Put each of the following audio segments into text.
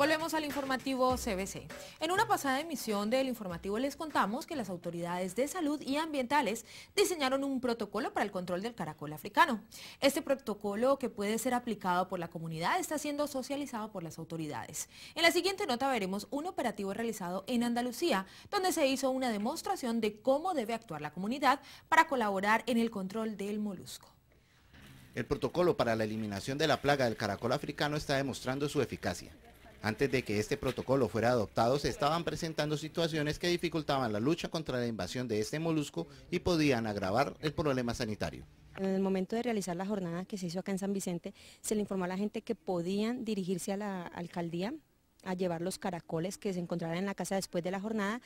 Volvemos al informativo CBC. En una pasada emisión del informativo les contamos que las autoridades de salud y ambientales diseñaron un protocolo para el control del caracol africano. Este protocolo que puede ser aplicado por la comunidad está siendo socializado por las autoridades. En la siguiente nota veremos un operativo realizado en Andalucía, donde se hizo una demostración de cómo debe actuar la comunidad para colaborar en el control del molusco. El protocolo para la eliminación de la plaga del caracol africano está demostrando su eficacia. Antes de que este protocolo fuera adoptado, se estaban presentando situaciones que dificultaban la lucha contra la invasión de este molusco y podían agravar el problema sanitario. En el momento de realizar la jornada que se hizo acá en San Vicente, se le informó a la gente que podían dirigirse a la alcaldía a llevar los caracoles que se encontraran en la casa después de la jornada.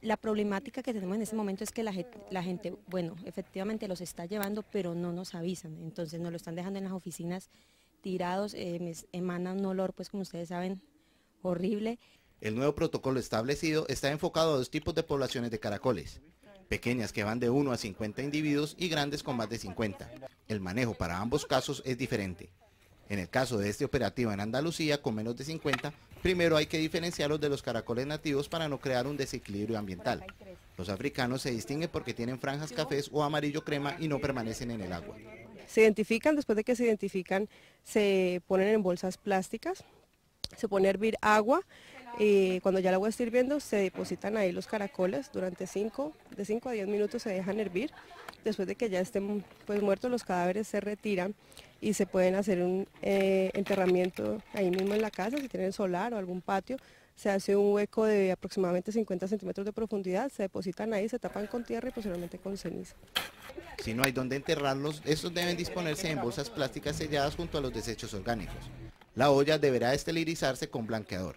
La problemática que tenemos en este momento es que la, gente, bueno, efectivamente los está llevando, pero no nos avisan, entonces nos lo están dejando en las oficinas tirados, eh, emanan un olor, pues como ustedes saben, horrible. El nuevo protocolo establecido está enfocado a dos tipos de poblaciones de caracoles, pequeñas que van de 1 a 50 individuos y grandes con más de 50. El manejo para ambos casos es diferente. En el caso de este operativo en Andalucía, con menos de 50, primero hay que diferenciarlos de los caracoles nativos para no crear un desequilibrio ambiental. Los africanos se distinguen porque tienen franjas cafés o amarillo crema y no permanecen en el agua. Se identifican, después de que se identifican, se ponen en bolsas plásticas, se pone a hervir agua, y eh, cuando ya el agua está hirviendo se depositan ahí los caracoles durante 5, de 5 a 10 minutos se dejan hervir, después de que ya estén pues, muertos los cadáveres se retiran y se pueden hacer un eh, enterramiento ahí mismo en la casa, si tienen solar o algún patio, se hace un hueco de aproximadamente 50 centímetros de profundidad, se depositan ahí, se tapan con tierra y posteriormente con ceniza. Si no hay dónde enterrarlos, estos deben disponerse en bolsas plásticas selladas junto a los desechos orgánicos. La olla deberá esterilizarse con blanqueador.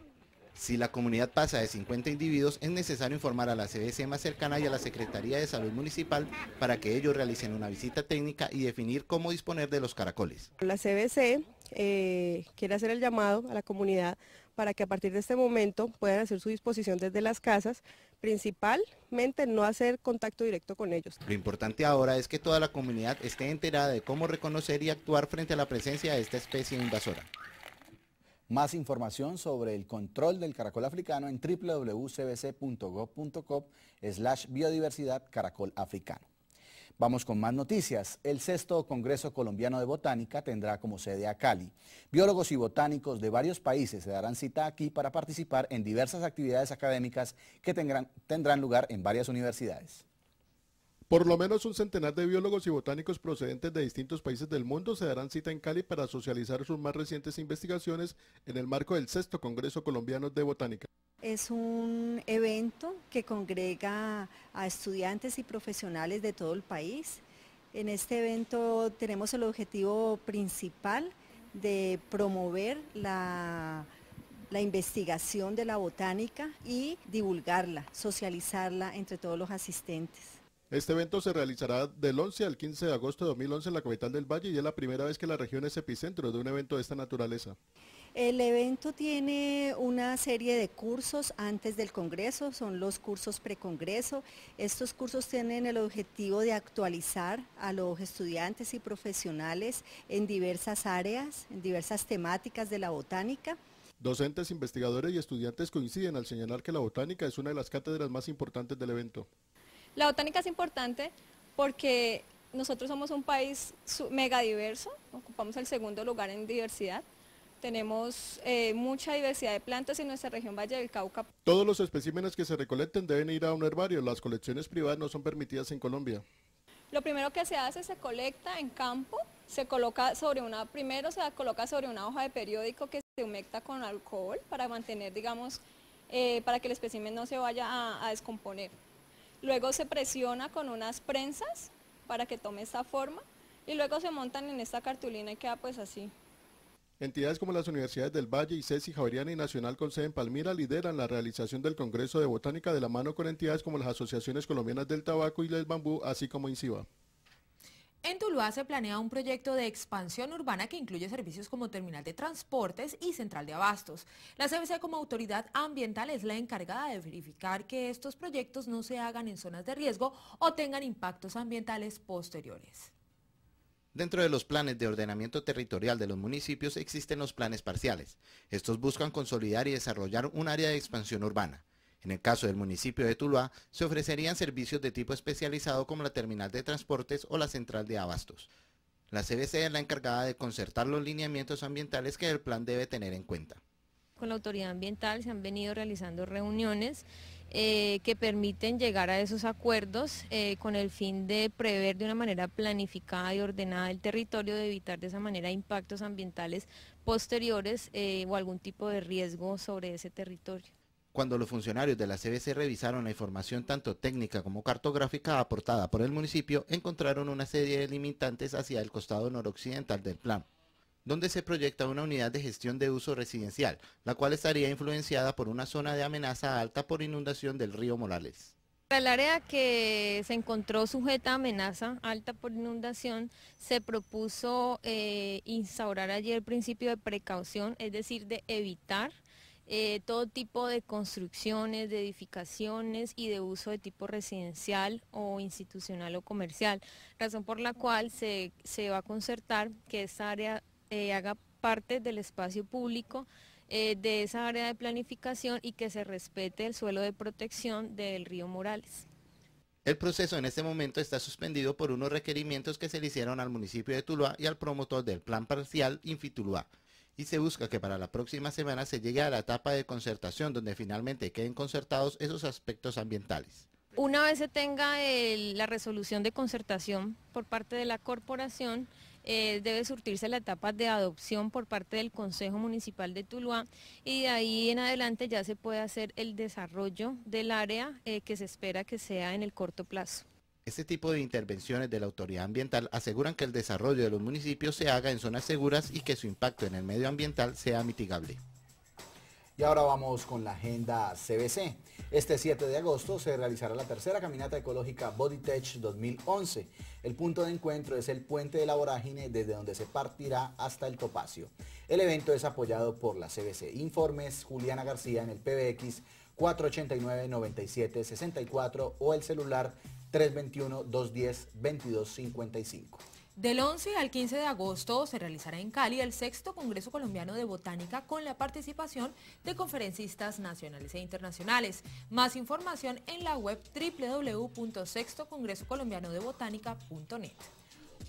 Si la comunidad pasa de 50 individuos, es necesario informar a la CBC más cercana y a la Secretaría de Salud Municipal para que ellos realicen una visita técnica y definir cómo disponer de los caracoles. La CBC eh, quiere hacer el llamado a la comunidad para que a partir de este momento puedan hacer su disposición desde las casas, principalmente no hacer contacto directo con ellos. Lo importante ahora es que toda la comunidad esté enterada de cómo reconocer y actuar frente a la presencia de esta especie invasora. Más información sobre el control del caracol africano en www.cbc.gov.co slash biodiversidad caracol africano. Vamos con más noticias. El sexto Congreso Colombiano de Botánica tendrá como sede a Cali. Biólogos y botánicos de varios países se darán cita aquí para participar en diversas actividades académicas que tendrán, lugar en varias universidades. Por lo menos un centenar de biólogos y botánicos procedentes de distintos países del mundo se darán cita en Cali para socializar sus más recientes investigaciones en el marco del sexto Congreso Colombiano de Botánica es un evento que congrega a estudiantes y profesionales de todo el país. En este evento tenemos el objetivo principal de promover la, investigación de la botánica y divulgarla, socializarla entre todos los asistentes. Este evento se realizará del 11 al 15 de agosto de 2011 en la capital del Valle y es la primera vez que la región es epicentro de un evento de esta naturaleza. El evento tiene una serie de cursos antes del Congreso, son los cursos precongreso. Estos cursos tienen el objetivo de actualizar a los estudiantes y profesionales en diversas áreas, en diversas temáticas de la botánica. Docentes, investigadores y estudiantes coinciden al señalar que la botánica es una de las cátedras más importantes del evento. La botánica es importante porque nosotros somos un país mega diverso, ocupamos el segundo lugar en diversidad. Tenemos eh, mucha diversidad de plantas en nuestra región Valle del Cauca. Todos los especímenes que se recolecten deben ir a un herbario. Las colecciones privadas no son permitidas en Colombia. Lo primero que se hace, se colecta en campo, se coloca sobre una, primero se coloca sobre una hoja de periódico que se humecta con alcohol para mantener, digamos, eh, para que el espécimen no se vaya a, a descomponer. Luego se presiona con unas prensas para que tome esta forma y luego se montan en esta cartulina y queda pues así. Entidades como las universidades del Valle, Cesi Javeriana y Nacional con sede en Palmira lideran la realización del Congreso de Botánica de la mano con entidades como las asociaciones colombianas del tabaco y del bambú, así como INCIBA. En Tuluá se planea un proyecto de expansión urbana que incluye servicios como terminal de transportes y central de abastos. La CBC como autoridad ambiental es la encargada de verificar que estos proyectos no se hagan en zonas de riesgo o tengan impactos ambientales posteriores. Dentro de los planes de ordenamiento territorial de los municipios existen los planes parciales. Estos buscan consolidar y desarrollar un área de expansión urbana. En el caso del municipio de Tuluá, se ofrecerían servicios de tipo especializado como la terminal de transportes o la central de abastos. La CBC es la encargada de concertar los lineamientos ambientales que el plan debe tener en cuenta. Con la autoridad ambiental se han venido realizando reuniones eh, que permiten llegar a esos acuerdos eh, con el fin de prever de una manera planificada y ordenada el territorio, de evitar de esa manera impactos ambientales posteriores eh, o algún tipo de riesgo sobre ese territorio. Cuando los funcionarios de la CBC revisaron la información tanto técnica como cartográfica aportada por el municipio, encontraron una serie de limitantes hacia el costado noroccidental del plan donde se proyecta una unidad de gestión de uso residencial, la cual estaría influenciada por una zona de amenaza alta por inundación del río Morales. El área que se encontró sujeta a amenaza alta por inundación se propuso eh, instaurar allí el principio de precaución, es decir, de evitar eh, todo tipo de construcciones, de edificaciones y de uso de tipo residencial o institucional o comercial, razón por la cual se, se va a concertar que esta área eh, haga parte del espacio público eh, de esa área de planificación y que se respete el suelo de protección del río Morales. El proceso en este momento está suspendido por unos requerimientos que se le hicieron al municipio de Tuluá y al promotor del plan parcial Infituluá y se busca que para la próxima semana se llegue a la etapa de concertación donde finalmente queden concertados esos aspectos ambientales. Una vez se tenga la resolución de concertación por parte de la corporación, eh, debe surtirse la etapa de adopción por parte del Consejo Municipal de Tuluá y de ahí en adelante ya se puede hacer el desarrollo del área eh, que se espera que sea en el corto plazo. Este tipo de intervenciones de la autoridad ambiental aseguran que el desarrollo de los municipios se haga en zonas seguras y que su impacto en el medio ambiental sea mitigable. Y ahora vamos con la agenda CBC. Este 7 de agosto se realizará la tercera caminata ecológica Bodytech 2011. El punto de encuentro es el puente de la vorágine desde donde se partirá hasta el topacio. El evento es apoyado por la CBC. Informes Juliana García en el PBX 489-9764 o el celular 321-210-2255. Del 11 al 15 de agosto se realizará en Cali el sexto Congreso Colombiano de Botánica con la participación de conferencistas nacionales e internacionales. Más información en la web www.sextocongresocolombianodebotánica.net.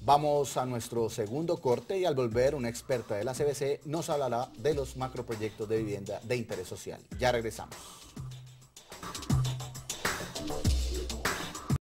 Vamos a nuestro segundo corte y al volver una experta de la CBC nos hablará de los macroproyectos de vivienda de interés social. Ya regresamos.